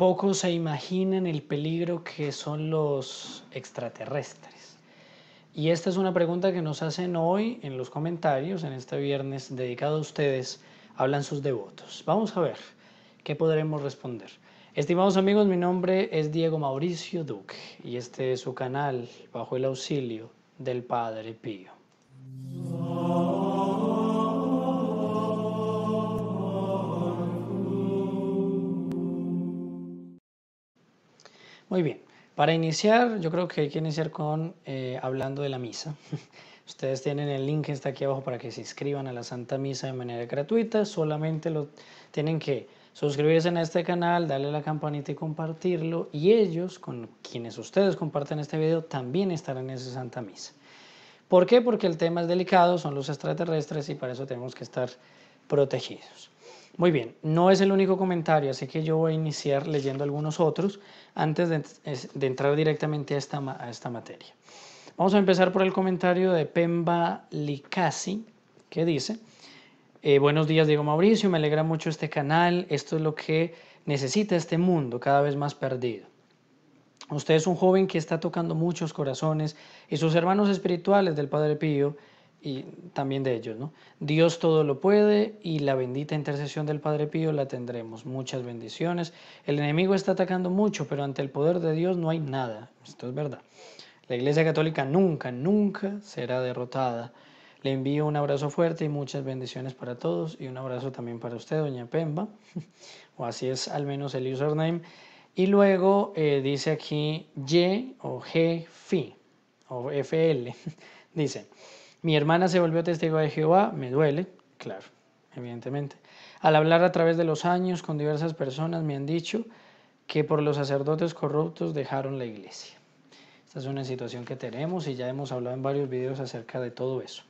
Pocos se imaginan el peligro que son los extraterrestres. Y esta es una pregunta que nos hacen hoy en los comentarios, en este viernes dedicado a ustedes, hablan sus devotos. Vamos a ver qué podremos responder. Estimados amigos, mi nombre es Diego Mauricio Duque y este es su canal bajo el auxilio del Padre Pío. Muy bien, para iniciar yo creo que hay que iniciar con eh, hablando de la misa. Ustedes tienen el link que está aquí abajo para que se inscriban a la Santa Misa de manera gratuita, solamente lo tienen que suscribirse a este canal, darle la campanita y compartirlo y ellos con quienes ustedes comparten este video también estarán en esa Santa Misa. ¿Por qué? Porque el tema es delicado, son los extraterrestres y para eso tenemos que estar protegidos. Muy bien, no es el único comentario, así que yo voy a iniciar leyendo algunos otros antes de, entrar directamente a esta, materia. Vamos a empezar por el comentario de Pemba Likasi, que dice, eh, buenos días Diego Mauricio, me alegra mucho este canal, esto es lo que necesita este mundo cada vez más perdido. Usted es un joven que está tocando muchos corazones y sus hermanos espirituales del Padre Pío y también de ellos, ¿no? Dios todo lo puede y la bendita intercesión del Padre Pío la tendremos. Muchas bendiciones. El enemigo está atacando mucho, pero ante el poder de Dios no hay nada. Esto es verdad. La Iglesia Católica nunca, nunca será derrotada. Le envío un abrazo fuerte y muchas bendiciones para todos y un abrazo también para usted, doña Pemba, o así es al menos el username. Y luego eh, dice aquí Y o G, FI, o FL, dice. Mi hermana se volvió testigo de Jehová, me duele, claro, evidentemente. Al hablar a través de los años con diversas personas me han dicho que por los sacerdotes corruptos dejaron la iglesia. Esta es una situación que tenemos y ya hemos hablado en varios videos acerca de todo eso.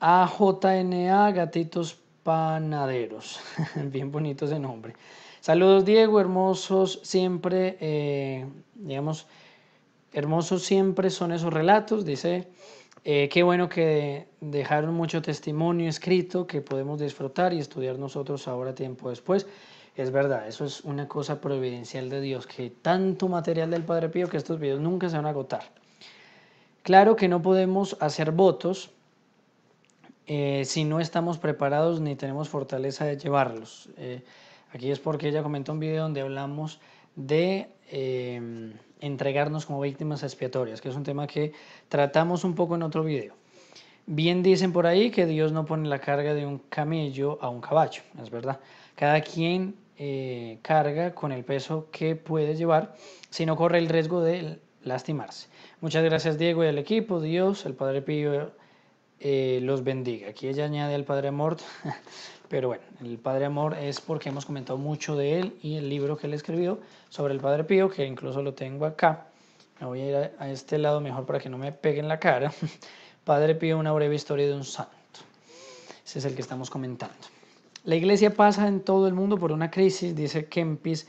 AJNA Gatitos Panaderos. Bien bonito ese nombre. Saludos Diego, hermosos siempre, eh, digamos, hermosos siempre son esos relatos, dice eh, qué bueno que dejaron mucho testimonio escrito que podemos disfrutar y estudiar nosotros ahora tiempo después. Es verdad, eso es una cosa providencial de Dios, que tanto material del Padre Pío que estos videos nunca se van a agotar. Claro que no podemos hacer votos eh, si no estamos preparados ni tenemos fortaleza de llevarlos. Eh, aquí es porque ella comentó un video donde hablamos de em, entregarnos como víctimas expiatorias, que es un tema que tratamos un poco en otro video. Bien dicen por ahí que Dios no pone la carga de un camello a un caballo, es verdad. Cada quien eh, carga con el peso que puede llevar si no corre el riesgo de lastimarse. Muchas gracias Diego y al equipo, Dios, el Padre Pío eh, los bendiga. Aquí ella añade al Padre Amor, pero bueno, el Padre Amor es porque hemos comentado mucho de él y el libro que él escribió sobre el Padre Pío, que incluso lo tengo acá. Me voy a ir a, este lado mejor para que no me peguen la cara. Padre Pío, una breve historia de un santo. Ese es el que estamos comentando. La iglesia pasa en todo el mundo por una crisis, dice Kempis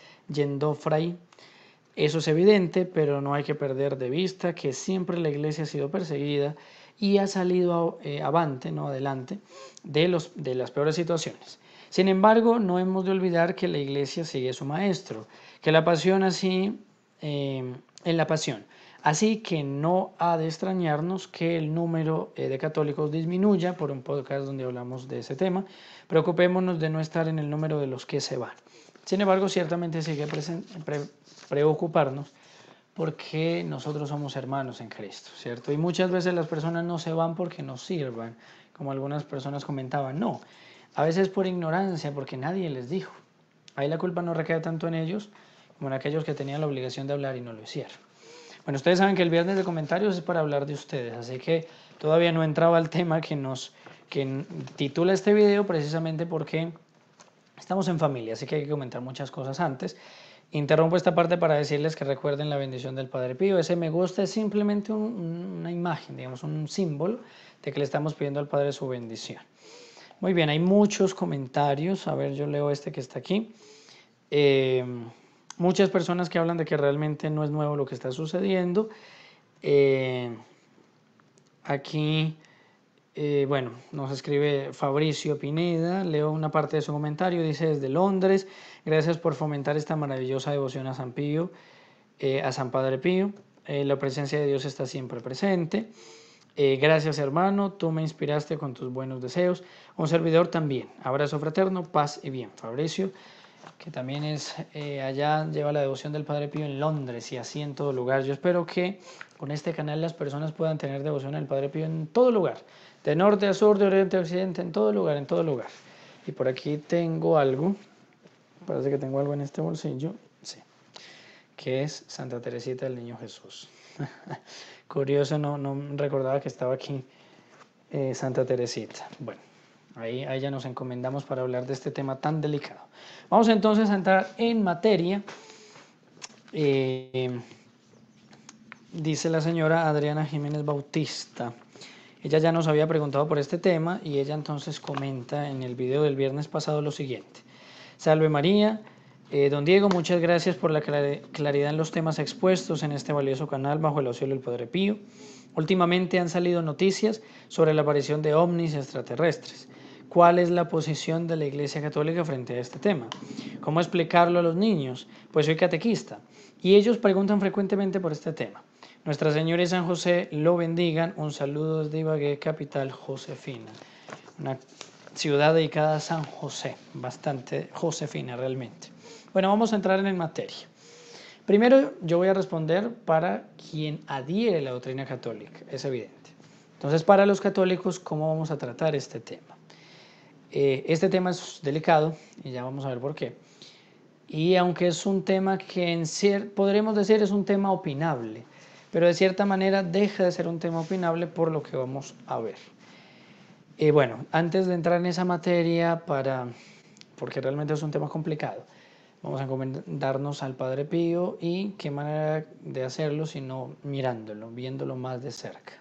fray Eso es evidente, pero no hay que perder de vista que siempre la iglesia ha sido perseguida y ha salido eh, avante, no adelante, de, los, de las peores situaciones. Sin embargo, no hemos de olvidar que la iglesia sigue su maestro, que la pasión así, eh, en la pasión. Así que no ha de extrañarnos que el número eh, de católicos disminuya por un podcast donde hablamos de ese tema. Preocupémonos de no estar en el número de los que se van. Sin embargo, ciertamente sigue pre preocuparnos porque nosotros somos hermanos en Cristo, ¿cierto? Y muchas veces las personas no se van porque nos sirvan, como algunas personas comentaban, no, a veces por ignorancia, porque nadie les dijo. Ahí la culpa no recae tanto en ellos como en aquellos que tenían la obligación de hablar y no lo hicieron. Bueno, ustedes saben que el viernes de comentarios es para hablar de ustedes, así que todavía no entraba al tema que nos que titula este video precisamente porque estamos en familia, así que hay que comentar muchas cosas antes. Interrumpo esta parte para decirles que recuerden la bendición del Padre Pío. Ese me gusta es simplemente una imagen, digamos, un símbolo de que le estamos pidiendo al Padre su bendición. Muy bien, hay muchos comentarios. A ver, yo leo este que está aquí. Eh, muchas personas que hablan de que realmente no es nuevo lo que está sucediendo. Eh, aquí eh, bueno, nos escribe Fabricio Pineda, leo una parte de su comentario, dice desde Londres, gracias por fomentar esta maravillosa devoción a San Pío, eh, a San Padre Pío, eh, la presencia de Dios está siempre presente. gracias hermano, tú me inspiraste con tus buenos deseos, un servidor también, abrazo fraterno, paz y bien. Fabricio, que también es allá, lleva la devoción del Padre Pío en Londres y así en todo lugar. Yo espero que con este canal las personas puedan tener devoción al Padre Pío en todo lugar de norte a sur, de oriente a occidente, en todo lugar, en todo lugar. Y por aquí tengo algo, parece que tengo algo en este bolsillo, sí, que es Santa Teresita del Niño Jesús. Curioso, no, no recordaba que estaba aquí eh, Santa Teresita. Bueno, ahí a ella nos encomendamos para hablar de este tema tan delicado. Vamos entonces a entrar en materia. Eh, dice la señora Adriana Jiménez Bautista. Ella ya nos había preguntado por este tema y ella entonces comenta en el video del viernes pasado lo siguiente. Salve María, eh, don Diego, muchas gracias por la claridad en los temas expuestos en este valioso canal bajo el ocio del Padre Pío. Últimamente han salido noticias sobre la aparición de ovnis extraterrestres. ¿Cuál es la posición de la Iglesia Católica frente a este tema? ¿Cómo explicarlo a los niños? Pues soy catequista y ellos preguntan frecuentemente por este tema. Nuestra Señora y San José lo bendigan. Un saludo desde Ibagué, capital Josefina. Una ciudad dedicada a San José, bastante Josefina realmente. Bueno, vamos a entrar en materia. Primero yo voy a responder para quien adhiere a la doctrina católica, es evidente. Entonces, para los católicos, ¿cómo vamos a tratar este tema? Eh, este tema es delicado y ya vamos a ver por qué. Y aunque es un tema que en podremos decir es un tema opinable, pero de cierta manera deja de ser un tema opinable por lo que vamos a ver. Y bueno, antes de entrar en esa materia, para, porque realmente es un tema complicado, vamos a encomendarnos al Padre Pío y qué manera de hacerlo sino mirándolo, viéndolo más de cerca.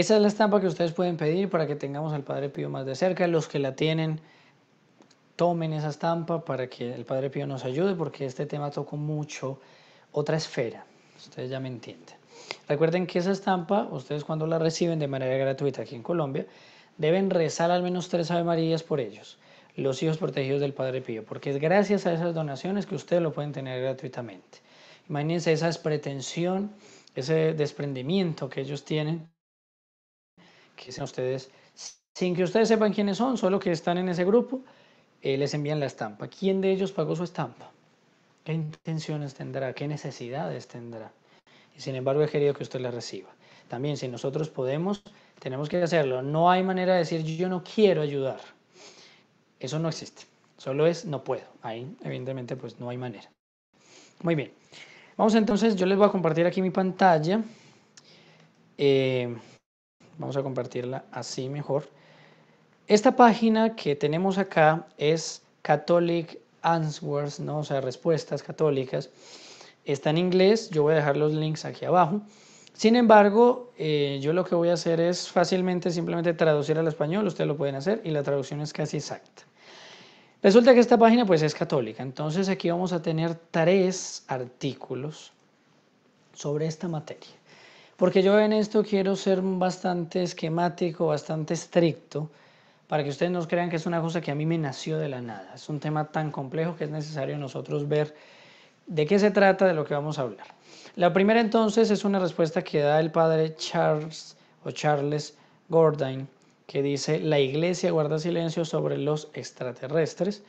Esa es la estampa que ustedes pueden pedir para que tengamos al Padre Pío más de cerca. Los que la tienen, tomen esa estampa para que el Padre Pío nos ayude, porque este tema tocó mucho otra esfera. Ustedes ya me entienden. Recuerden que esa estampa, ustedes cuando la reciben de manera gratuita aquí en Colombia, deben rezar al menos tres Ave Marías por ellos, los hijos protegidos del Padre Pío, porque es gracias a esas donaciones que ustedes lo pueden tener gratuitamente. Imagínense esa pretensión, ese desprendimiento que ellos tienen que sean ustedes, sin que ustedes sepan quiénes son, solo que están en ese grupo, eh, les envían la estampa. ¿Quién de ellos pagó su estampa? ¿Qué intenciones tendrá? ¿Qué necesidades tendrá? Y sin embargo, he querido que usted la reciba. También, si nosotros podemos, tenemos que hacerlo. No hay manera de decir yo no quiero ayudar. Eso no existe. Solo es no puedo. Ahí, evidentemente, pues no hay manera. Muy bien. Vamos entonces, yo les voy a compartir aquí mi pantalla. Eh, Vamos a compartirla así mejor. Esta página que tenemos acá es Catholic Answers, ¿no? o sea, respuestas católicas. Está en inglés, yo voy a dejar los links aquí abajo. Sin embargo, eh, yo lo que voy a hacer es fácilmente simplemente traducir al español, ustedes lo pueden hacer y la traducción es casi exacta. Resulta que esta página pues es católica, entonces aquí vamos a tener tres artículos sobre esta materia porque yo en esto quiero ser bastante esquemático, bastante estricto, para que ustedes no crean que es una cosa que a mí me nació de la nada. Es un tema tan complejo que es necesario nosotros ver de qué se trata, de lo que vamos a hablar. La primera entonces es una respuesta que da el padre Charles o Charles Gordon, que dice, la iglesia guarda silencio sobre los extraterrestres.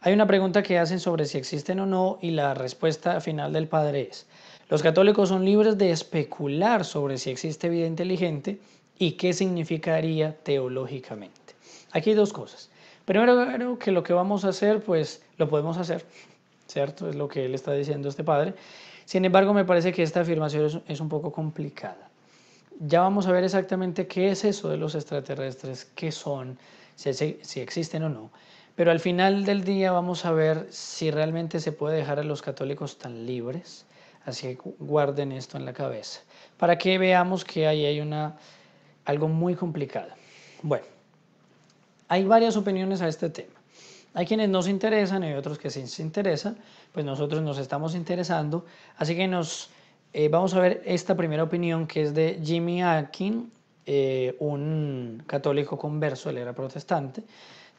Hay una pregunta que hacen sobre si existen o no y la respuesta final del padre es, los católicos son libres de especular sobre si existe vida inteligente y qué significaría teológicamente. Aquí hay dos cosas. Primero, que lo que vamos a hacer, pues lo podemos hacer, ¿cierto? Es lo que él está diciendo este padre. Sin embargo, me parece que esta afirmación es, un poco complicada. Ya vamos a ver exactamente qué es eso de los extraterrestres, qué son, si existen o no. Pero al final del día vamos a ver si realmente se puede dejar a los católicos tan libres Así que guarden esto en la cabeza, para que veamos que ahí hay una, algo muy complicado. Bueno, hay varias opiniones a este tema. Hay quienes no se interesan y hay otros que sí se interesan, pues nosotros nos estamos interesando. Así que nos eh, vamos a ver esta primera opinión que es de Jimmy Akin, eh, un católico converso, él era protestante.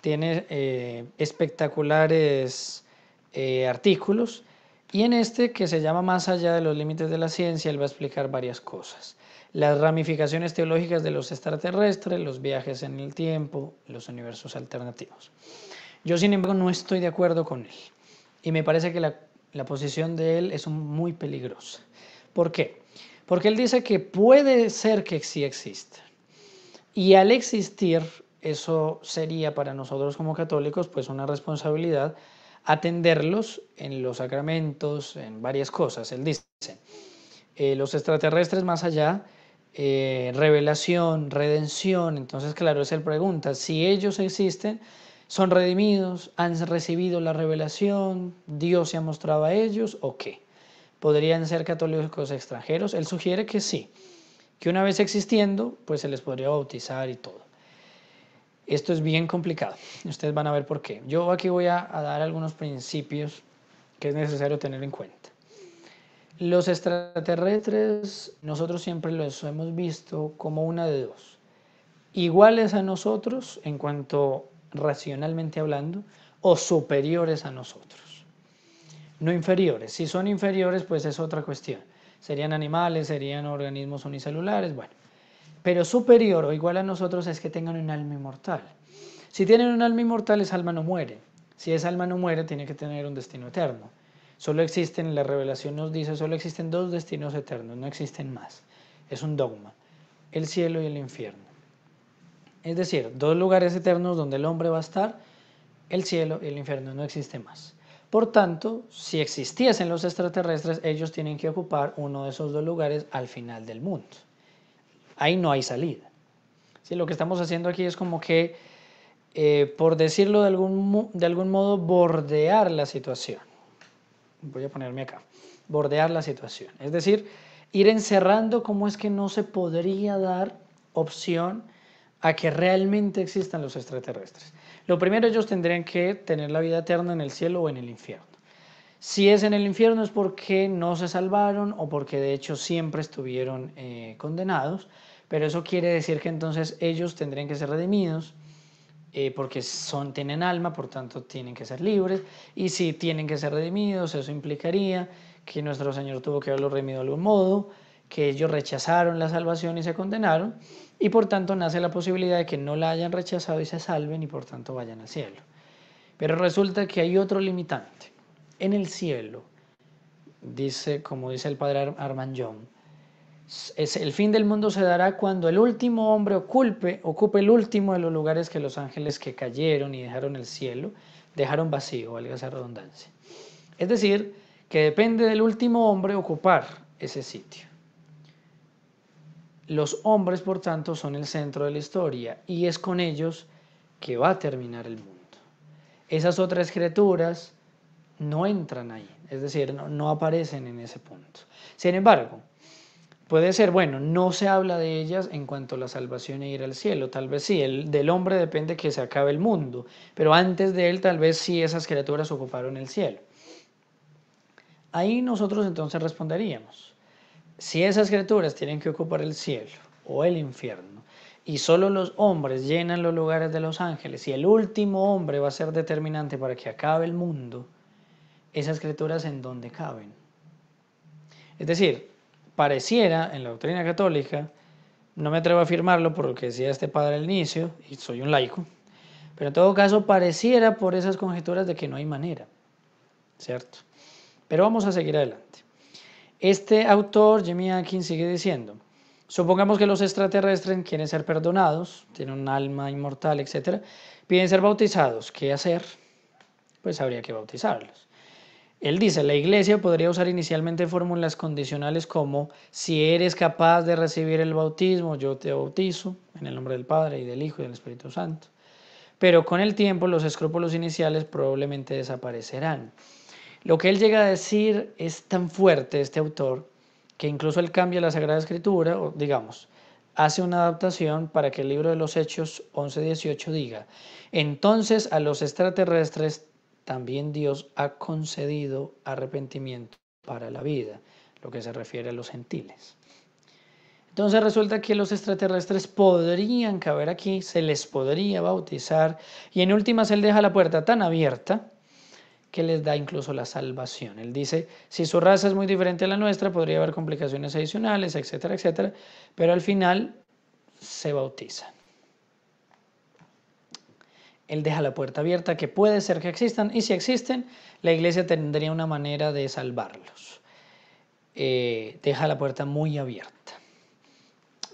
Tiene eh, espectaculares artículos y en este, que se llama Más allá de los límites de la ciencia, él va a explicar varias cosas. Las ramificaciones teológicas de los extraterrestres, los viajes en el tiempo, los universos alternativos. Yo, sin embargo, no estoy de acuerdo con él. Y me parece que la, posición de él es muy peligrosa. ¿Por qué? Porque él dice que puede ser que sí exista. Y al existir, eso sería para nosotros como católicos pues una responsabilidad atenderlos en los sacramentos, en varias cosas. Él dice, eh, los extraterrestres más allá, eh, revelación, redención, entonces claro, es él pregunta, si ellos existen, son redimidos, han recibido la revelación, Dios se ha mostrado a ellos o qué. ¿Podrían ser católicos extranjeros? Él sugiere que sí, que una vez existiendo, pues se les podría bautizar y todo. Esto es bien complicado. Ustedes van a ver por qué. Yo aquí voy a, dar algunos principios que es necesario tener en cuenta. Los extraterrestres, nosotros siempre los hemos visto como una de dos. Iguales a nosotros en cuanto racionalmente hablando, o superiores a nosotros. No inferiores. Si son inferiores, pues es otra cuestión. Serían animales, serían organismos unicelulares, bueno pero superior o igual a nosotros es que tengan un alma inmortal. Si tienen un alma inmortal, esa alma no muere. Si esa alma no muere, tiene que tener un destino eterno. Solo existen, la revelación nos dice, solo existen dos destinos eternos, no existen más. Es un dogma, el cielo y el infierno. Es decir, dos lugares eternos donde el hombre va a estar, el cielo y el infierno, no existen más. Por tanto, si existiesen los extraterrestres, ellos tienen que ocupar uno de esos dos lugares al final del mundo ahí no hay salida. ¿Sí? Lo que estamos haciendo aquí es como que, eh, por decirlo de algún, de algún modo, bordear la situación. Voy a ponerme acá, bordear la situación. Es decir, ir encerrando cómo es que no se podría dar opción a que realmente existan los extraterrestres. Lo primero, ellos tendrían que tener la vida eterna en el cielo o en el infierno. Si es en el infierno es porque no se salvaron o porque de hecho siempre estuvieron eh, condenados. Pero eso quiere decir que entonces ellos tendrían que ser redimidos eh, porque son, tienen alma, por tanto tienen que ser libres. Y si tienen que ser redimidos, eso implicaría que nuestro Señor tuvo que haberlo redimido de algún modo, que ellos rechazaron la salvación y se condenaron. Y por tanto nace la posibilidad de que no la hayan rechazado y se salven y por tanto vayan al cielo. Pero resulta que hay otro limitante. En el cielo, dice, como dice el padre Armand John, el fin del mundo se dará cuando el último hombre ocupe, ocupe el último de los lugares que los ángeles que cayeron y dejaron el cielo dejaron vacío, valga esa redundancia. Es decir, que depende del último hombre ocupar ese sitio. Los hombres, por tanto, son el centro de la historia y es con ellos que va a terminar el mundo. Esas otras criaturas no entran ahí, es decir, no aparecen en ese punto. Sin embargo, Puede ser, bueno, no se habla de ellas en cuanto a la salvación e ir al cielo, tal vez sí, el, del hombre depende que se acabe el mundo, pero antes de él tal vez sí esas criaturas ocuparon el cielo. Ahí nosotros entonces responderíamos, si esas criaturas tienen que ocupar el cielo o el infierno, y solo los hombres llenan los lugares de los ángeles, y el último hombre va a ser determinante para que acabe el mundo, esas criaturas en dónde caben. Es decir, pareciera en la doctrina católica, no me atrevo a afirmarlo porque lo que decía este padre al inicio, y soy un laico, pero en todo caso pareciera por esas conjeturas de que no hay manera, ¿cierto? Pero vamos a seguir adelante. Este autor, Jimmy Atkins, sigue diciendo, supongamos que los extraterrestres quieren ser perdonados, tienen un alma inmortal, etc., piden ser bautizados, ¿qué hacer? Pues habría que bautizarlos. Él dice, la iglesia podría usar inicialmente fórmulas condicionales como si eres capaz de recibir el bautismo, yo te bautizo en el nombre del Padre y del Hijo y del Espíritu Santo. Pero con el tiempo los escrúpulos iniciales probablemente desaparecerán. Lo que él llega a decir es tan fuerte, este autor, que incluso él cambia la Sagrada Escritura, o digamos, hace una adaptación para que el libro de los Hechos 11.18 diga, entonces a los extraterrestres también Dios ha concedido arrepentimiento para la vida, lo que se refiere a los gentiles. Entonces resulta que los extraterrestres podrían caber aquí, se les podría bautizar y en últimas él deja la puerta tan abierta que les da incluso la salvación. Él dice, si su raza es muy diferente a la nuestra, podría haber complicaciones adicionales, etcétera, etcétera, pero al final se bautizan. Él deja la puerta abierta que puede ser que existan y si existen, la iglesia tendría una manera de salvarlos. Eh, deja la puerta muy abierta.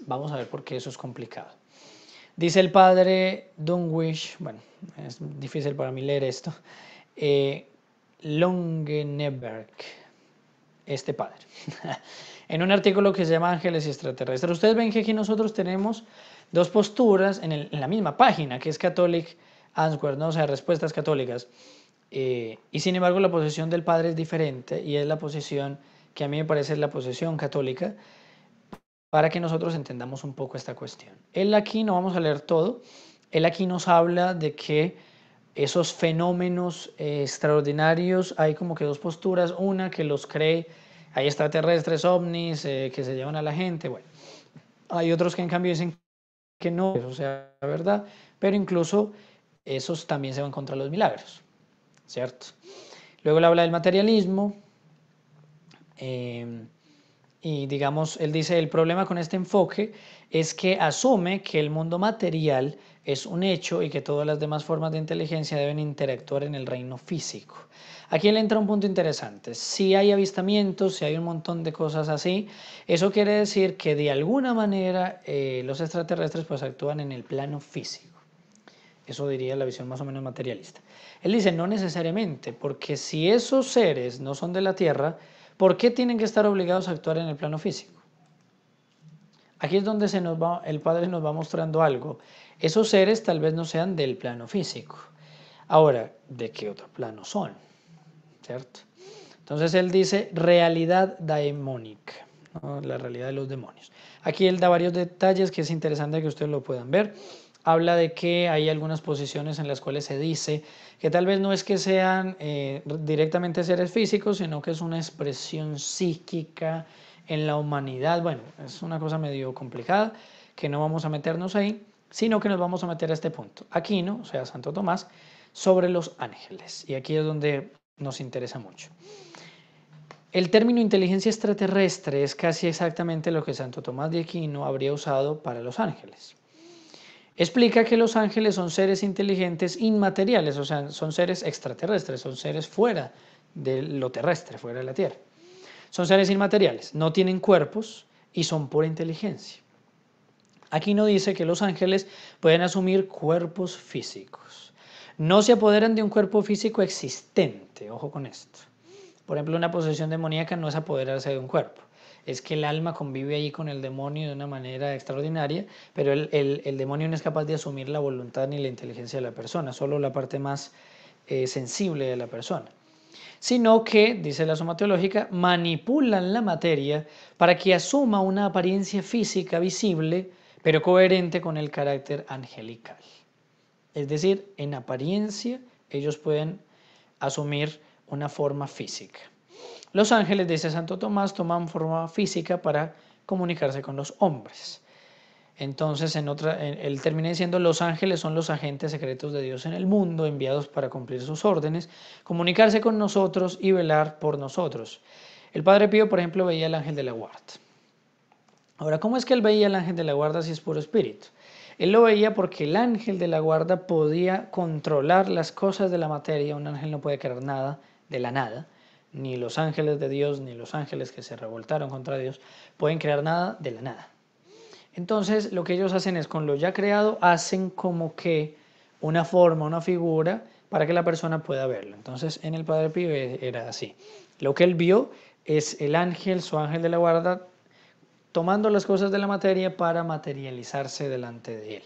Vamos a ver por qué eso es complicado. Dice el padre Wish bueno, es difícil para mí leer esto, eh, Longeneberg, este padre, en un artículo que se llama Ángeles y extraterrestres. Ustedes ven que aquí nosotros tenemos dos posturas en, la misma página, que es católica. Answer, ¿no? o sea, respuestas católicas. Eh, y sin embargo, la posición del padre es diferente y es la posición que a mí me parece es la posición católica para que nosotros entendamos un poco esta cuestión. Él aquí no vamos a leer todo, él aquí nos habla de que esos fenómenos eh, extraordinarios hay como que dos posturas, una que los cree, hay extraterrestres, ovnis, eh, que se llevan a la gente, bueno, hay otros que en cambio dicen que no, o sea, verdad, pero incluso esos también se van contra los milagros, ¿cierto? Luego él habla del materialismo. Em, y digamos, él dice, el problema con este enfoque es que asume que el mundo material es un hecho y que todas las demás formas de inteligencia deben interactuar en el reino físico. Aquí le entra un punto interesante. Si hay avistamientos, si hay un montón de cosas así, eso quiere decir que de alguna manera eh, los extraterrestres pues actúan en el plano físico. Eso diría la visión más o menos materialista. Él dice, no necesariamente, porque si esos seres no son de la Tierra, ¿por qué tienen que estar obligados a actuar en el plano físico? Aquí es donde se nos el Padre nos va mostrando algo. Esos seres tal vez no sean del plano físico. Ahora, ¿de qué otro plano son? ¿Cierto? Entonces él dice realidad daemónica, la realidad de los demonios. Aquí él da varios detalles que es interesante que ustedes lo puedan ver habla de que hay algunas posiciones en las cuales se dice que tal vez no es que sean eh, directamente seres físicos, sino que es una expresión psíquica en la humanidad. Bueno, es una cosa medio complicada que no vamos a meternos ahí, sino que nos vamos a meter a este punto. Aquí, ¿no? O sea, Santo Tomás, sobre los ángeles. Y aquí es donde nos interesa mucho. El término inteligencia extraterrestre es casi exactamente lo que Santo Tomás de Aquino habría usado para los ángeles explica que los ángeles son seres inteligentes inmateriales, o sea, son seres extraterrestres, son seres fuera de lo terrestre, fuera de la Tierra. Son seres inmateriales, no tienen cuerpos y son pura inteligencia. Aquí no dice que los ángeles pueden asumir cuerpos físicos. No se apoderan de un cuerpo físico existente, ojo con esto. Por ejemplo, una posesión demoníaca no es apoderarse de un cuerpo es que el alma convive ahí con el demonio de una manera extraordinaria, pero el, demonio no es capaz de asumir la voluntad ni la inteligencia de la persona, solo la parte más eh, sensible de la persona sino que, dice la suma teológica, manipulan la materia para que asuma una apariencia física visible, pero coherente con el carácter angelical. Es decir, en apariencia ellos pueden asumir una forma física. Los ángeles, dice Santo Tomás, toman forma física para comunicarse con los hombres. Entonces, en otra, él termina diciendo, los ángeles son los agentes secretos de Dios en el mundo, enviados para cumplir sus órdenes, comunicarse con nosotros y velar por nosotros. El Padre Pío, por ejemplo, veía al ángel de la guarda. Ahora, ¿cómo es que él veía al ángel de la guarda si es puro espíritu? Él lo veía porque el ángel de la guarda podía controlar las cosas de la materia. Un ángel no puede crear nada de la nada ni los ángeles de Dios, ni los ángeles que se revoltaron contra Dios pueden crear nada de la nada. Entonces lo que ellos hacen es con lo ya creado, hacen como que una forma, una figura, para que la persona pueda verlo. Entonces en el Padre Pío e-, era así. Lo que él vio es el ángel, su ángel de la guarda, tomando las cosas de la materia para materializarse delante de él.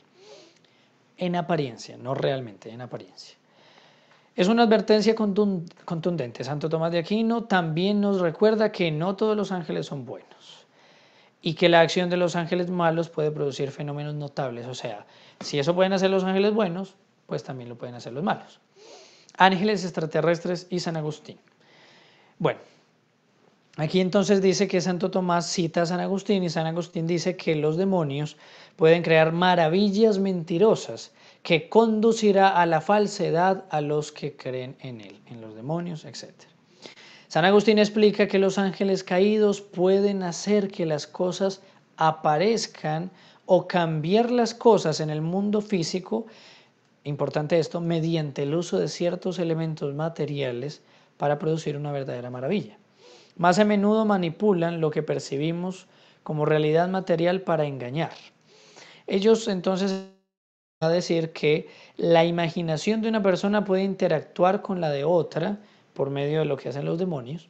En apariencia, no realmente, en apariencia. Es una advertencia contundente. Santo Tomás de Aquino también nos recuerda que no todos los ángeles son buenos y que la acción de los ángeles malos puede producir fenómenos notables. O sea, si eso pueden hacer los ángeles buenos, pues también lo pueden hacer los malos. Ángeles extraterrestres y San Agustín. Bueno, Aquí entonces dice que Santo Tomás cita a San Agustín y San Agustín dice que los demonios pueden crear maravillas mentirosas que conducirá a la falsedad a los que creen en él, en los demonios, etc. San Agustín explica que los ángeles caídos pueden hacer que las cosas aparezcan o cambiar las cosas en el mundo físico, importante esto, mediante el uso de ciertos elementos materiales para producir una verdadera maravilla. Más a menudo manipulan lo que percibimos como realidad material para engañar. Ellos entonces a decir que la imaginación de una persona puede interactuar con la de otra por medio de lo que hacen los demonios,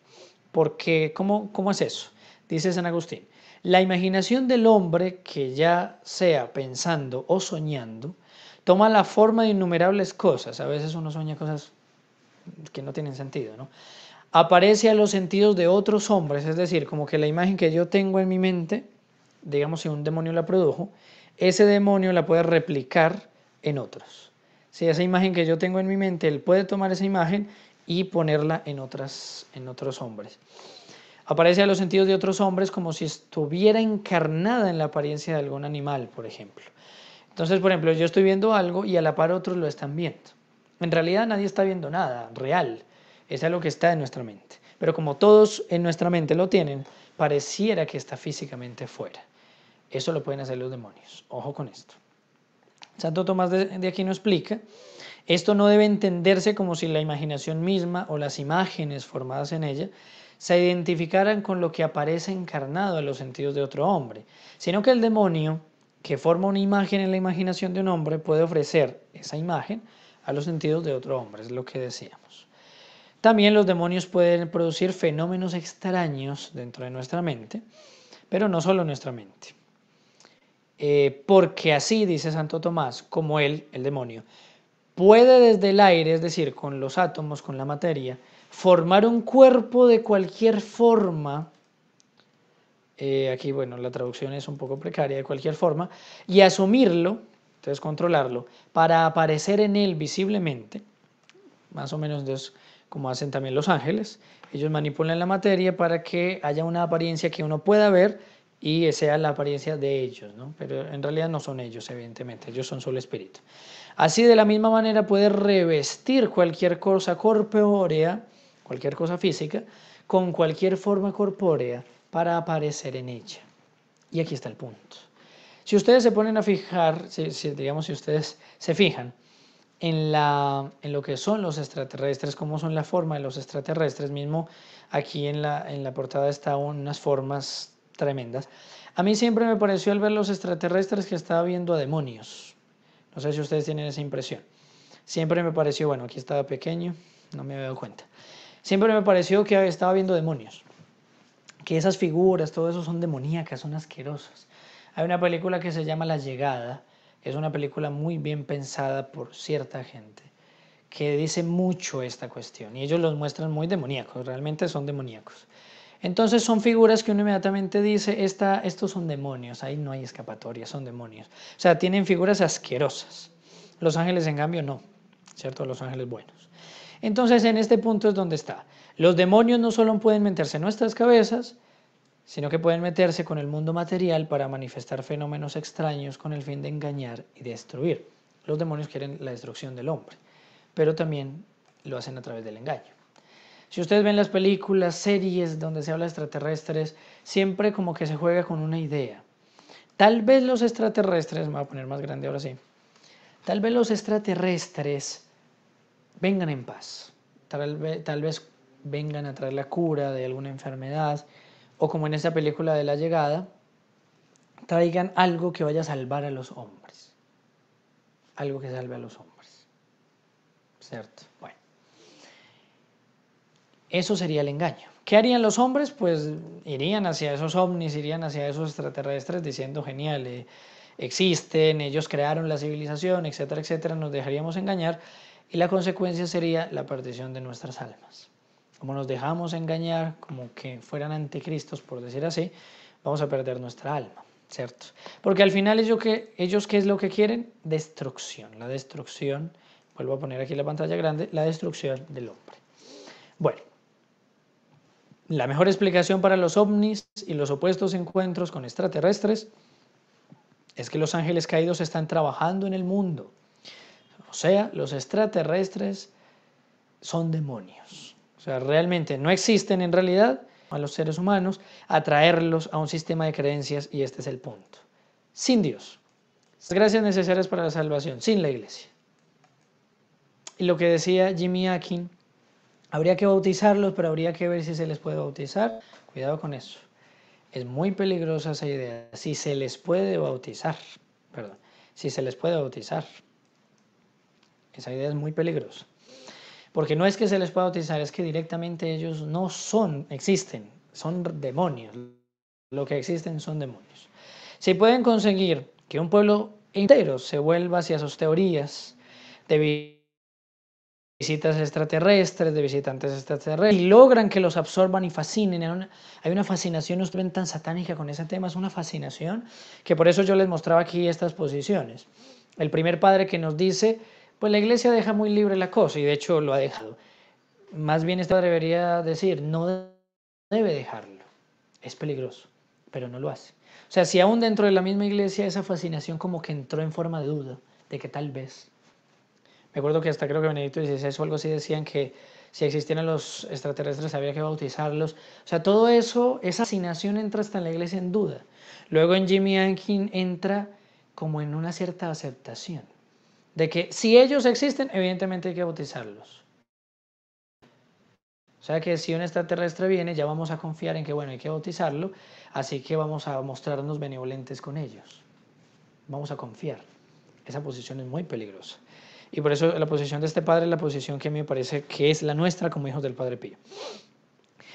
porque ¿cómo, cómo es eso? Dice San Agustín, la imaginación del hombre, que ya sea pensando o soñando, toma la forma de innumerables cosas, a veces uno sueña cosas que no tienen sentido, ¿no? Aparece a los sentidos de otros hombres, es decir, como que la imagen que yo tengo en mi mente, digamos si un demonio la produjo, ese demonio la puede replicar en otros. Si esa imagen que yo tengo en mi mente, él puede tomar esa imagen y ponerla en, otras, en otros hombres. Aparece a los sentidos de otros hombres como si estuviera encarnada en la apariencia de algún animal, por ejemplo. Entonces, por ejemplo, yo estoy viendo algo y a la par otros lo están viendo. En realidad nadie está viendo nada real, es algo que está en nuestra mente. Pero como todos en nuestra mente lo tienen, pareciera que está físicamente fuera. Eso lo pueden hacer los demonios. Ojo con esto. Santo Tomás de, aquí nos explica, esto no debe entenderse como si la imaginación misma o las imágenes formadas en ella se identificaran con lo que aparece encarnado en los sentidos de otro hombre, sino que el demonio que forma una imagen en la imaginación de un hombre puede ofrecer esa imagen a los sentidos de otro hombre, es lo que decíamos. También los demonios pueden producir fenómenos extraños dentro de nuestra mente, pero no solo nuestra mente. Eh, porque así dice Santo Tomás, como él, el demonio, puede desde el aire, es decir, con los átomos, con la materia, formar un cuerpo de cualquier forma, eh, aquí bueno, la traducción es un poco precaria de cualquier forma, y asumirlo, entonces controlarlo, para aparecer en él visiblemente, más o menos como hacen también los ángeles, ellos manipulan la materia para que haya una apariencia que uno pueda ver, y sea la apariencia de ellos, ¿no? Pero en realidad no son ellos, evidentemente, ellos son solo espíritu. Así de la misma manera puede revestir cualquier cosa corpórea, cualquier cosa física, con cualquier forma corpórea para aparecer en ella. Y aquí está el punto. Si ustedes se ponen a fijar, si, digamos, si ustedes se fijan en, la, en lo que son los extraterrestres, cómo son la forma de los extraterrestres, mismo aquí en la, en la portada están unas formas tremendas. A mí siempre me pareció al ver los extraterrestres que estaba viendo a demonios. No sé si ustedes tienen esa impresión. Siempre me pareció, bueno, aquí estaba pequeño, no me había dado cuenta. Siempre me pareció que estaba viendo demonios. Que esas figuras, todo eso son demoníacas, son asquerosas. Hay una película que se llama La Llegada, que es una película muy bien pensada por cierta gente, que dice mucho esta cuestión. Y ellos los muestran muy demoníacos, realmente son demoníacos. Entonces son figuras que uno inmediatamente dice, estos son demonios, ahí no hay escapatoria, son demonios. O sea, tienen figuras asquerosas. Los ángeles, en cambio, no, ¿cierto? Los ángeles buenos. Entonces, en este punto es donde está. Los demonios no solo pueden meterse en nuestras cabezas, sino que pueden meterse con el mundo material para manifestar fenómenos extraños con el fin de engañar y destruir. Los demonios quieren la destrucción del hombre, pero también lo hacen a través del engaño. Si ustedes ven las películas, series donde se habla de extraterrestres, siempre como que se juega con una idea. Tal vez los extraterrestres, me voy a poner más grande ahora sí, tal vez los extraterrestres vengan en paz, tal vez, vengan a traer la cura de alguna enfermedad, o como en esa película de la llegada, traigan algo que vaya a salvar a los hombres, algo que salve a los hombres, ¿cierto? Bueno. Eso sería el engaño. ¿Qué harían los hombres? Pues irían hacia esos ovnis, irían hacia esos extraterrestres diciendo, genial, eh, existen, ellos crearon la civilización, etcétera, etcétera, nos dejaríamos engañar y la consecuencia sería la perdición de nuestras almas. Como nos dejamos engañar, como que fueran anticristos, por decir así, vamos a perder nuestra alma, ¿cierto? Porque al final ellos, que, ellos ¿qué es lo que quieren? Destrucción, la destrucción, vuelvo a poner aquí la pantalla grande, la destrucción del hombre. Bueno la mejor explicación para los ovnis y los opuestos encuentros con extraterrestres es que los ángeles caídos están trabajando en el mundo. O sea, los extraterrestres son demonios. O sea, realmente no existen en realidad a los seres humanos, atraerlos a un sistema de creencias y este es el punto. Sin Dios. Las gracias necesarias para la salvación, sin la iglesia. Y lo que decía Jimmy Akin Habría que bautizarlos, pero habría que ver si se les puede bautizar. Cuidado con eso. Es muy peligrosa esa idea. Si se les puede bautizar, perdón, si se les puede bautizar. Esa idea es muy peligrosa. Porque no es que se les pueda bautizar, es que directamente ellos no son, existen, son demonios. Lo que existen son demonios. Si pueden conseguir que un pueblo entero se vuelva hacia sus teorías de visitas extraterrestres, de visitantes extraterrestres, y logran que los absorban y fascinen. Hay una, fascinación, no ven tan satánica con ese tema, es una fascinación, que por eso yo les mostraba aquí estas posiciones. El primer padre que nos dice, pues la iglesia deja muy libre la cosa, y de hecho lo ha dejado. Más bien este debería decir, no debe dejarlo, es peligroso, pero no lo hace. O sea, si aún dentro de la misma iglesia esa fascinación como que entró en forma de duda, de que tal vez me acuerdo que hasta creo que Benedicto XVI o algo así decían que si existieran los extraterrestres había que bautizarlos. O sea, todo eso, esa asignación entra hasta en la iglesia en duda. Luego en Jimmy Ankin entra como en una cierta aceptación de que si ellos existen, evidentemente hay que bautizarlos. O sea que si un extraterrestre viene, ya vamos a confiar en que, bueno, hay que bautizarlo, así que vamos a mostrarnos benevolentes con ellos. Vamos a confiar. Esa posición es muy peligrosa. Y por eso la posición de este padre es la posición que a mí me parece que es la nuestra como hijos del Padre Pío.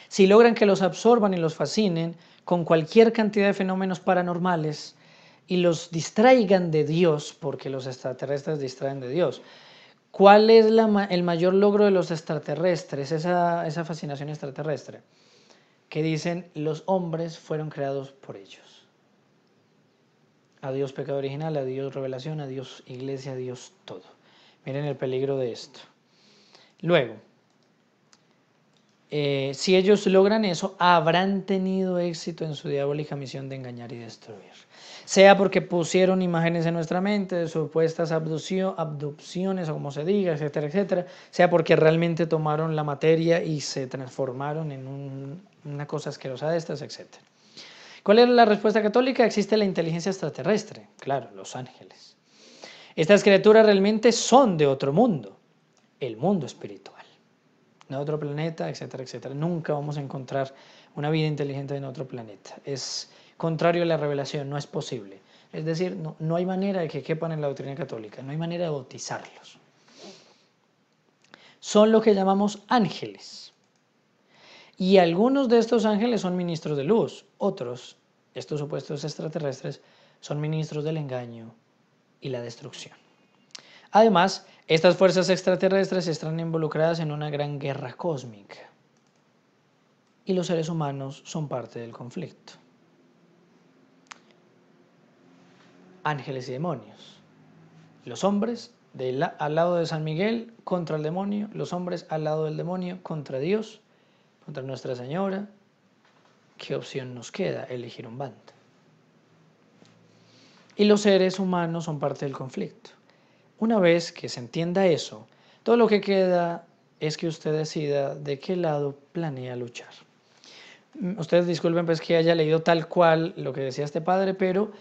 Si logran que los absorban y los fascinen con cualquier cantidad de fenómenos paranormales y los distraigan de Dios, porque los extraterrestres distraen de Dios, ¿cuál es el mayor logro de los extraterrestres, esa, fascinación extraterrestre? Que dicen, los hombres fueron creados por ellos Adiós pecado original, adiós revelación, adiós iglesia, a Dios todo. Miren el peligro de esto. Luego, eh, si ellos logran eso, habrán tenido éxito en su diabólica misión de engañar y destruir. Sea porque pusieron imágenes en nuestra mente de supuestas abducciones o como se diga, etcétera, etcétera. Sea porque realmente tomaron la materia y se transformaron en una cosa asquerosa de estas, etcétera. ¿Cuál es la respuesta católica? Existe la inteligencia extraterrestre, claro, los ángeles. Estas criaturas realmente son de otro mundo, el mundo espiritual, no de otro planeta, etcétera, etcétera. Nunca vamos a encontrar una vida inteligente en otro planeta. Es contrario a la revelación, no es posible. Es decir, no, no hay manera de que quepan en la doctrina católica, no hay manera de bautizarlos. Son lo que llamamos ángeles. Y algunos de estos ángeles son ministros de luz, otros, estos supuestos extraterrestres, son ministros del engaño, y la destrucción. Además, estas fuerzas extraterrestres están involucradas en una gran guerra cósmica y los seres humanos son parte del conflicto. Ángeles y demonios. Los hombres al lado de San Miguel contra el demonio, los hombres al lado del demonio contra Dios, contra Nuestra Señora. ¿Qué opción nos queda? Elegir un bando y los seres humanos son parte del conflicto. Una vez que se entienda eso, todo lo que queda es que usted decida de qué lado planea luchar. Mm, Ustedes disculpen pues que haya leído tal cual lo que decía este padre, pero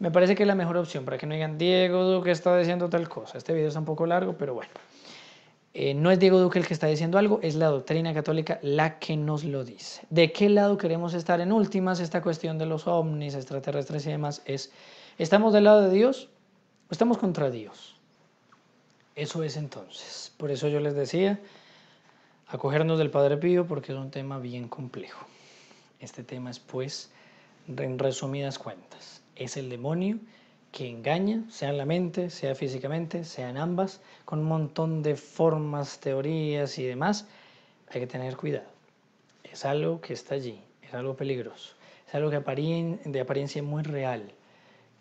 me parece que la mejor opción para que no digan Diego Duque está diciendo tal cosa. Este video es un poco largo, pero bueno. Eh, no es Diego Duque el que está diciendo algo, es la doctrina católica la que nos lo dice. ¿De qué lado queremos estar en últimas? Esta cuestión de los ovnis, extraterrestres y demás es ¿Estamos del lado de Dios o estamos contra Dios? Eso es entonces. Por eso yo les decía, acogernos del Padre Pío porque es un tema bien complejo. Este tema es pues, en resumidas cuentas, es el demonio que engaña, sea en la mente, sea físicamente, sea en ambas, con un montón de formas, teorías y demás. Hay que tener cuidado. Es algo que está allí, es algo peligroso, es algo que de apariencia muy real.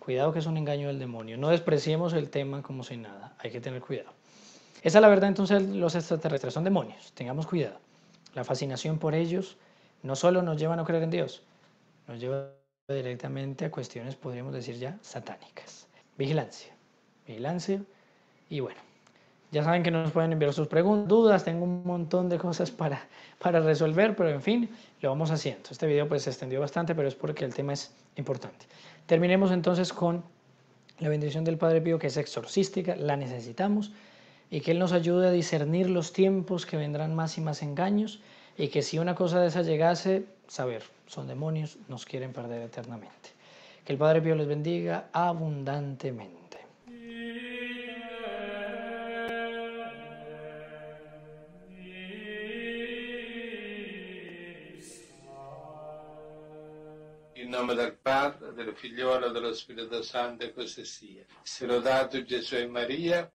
Cuidado que es un engaño del demonio. No despreciemos el tema como si nada. Hay que tener cuidado. Esa es la verdad entonces los extraterrestres son demonios. Tengamos cuidado. La fascinación por ellos no solo nos lleva a no creer en Dios, nos lleva directamente a cuestiones, podríamos decir ya, satánicas. Vigilancia. Vigilancia. Y bueno, ya saben que nos pueden enviar sus preguntas, dudas, tengo un montón de cosas para, para resolver, pero en fin, lo vamos haciendo. Este video pues se extendió bastante, pero es porque el tema es importante. Terminemos entonces con la bendición del Padre Pío, que es exorcística, la necesitamos, y que Él nos ayude a discernir los tiempos que vendrán más y más engaños, y que si una cosa de esa llegase, saber, son demonios, nos quieren perder eternamente. Que el Padre Pío les bendiga abundantemente. figliuolo dello Spirito Santo, e così sia. Se dato Gesù e Maria.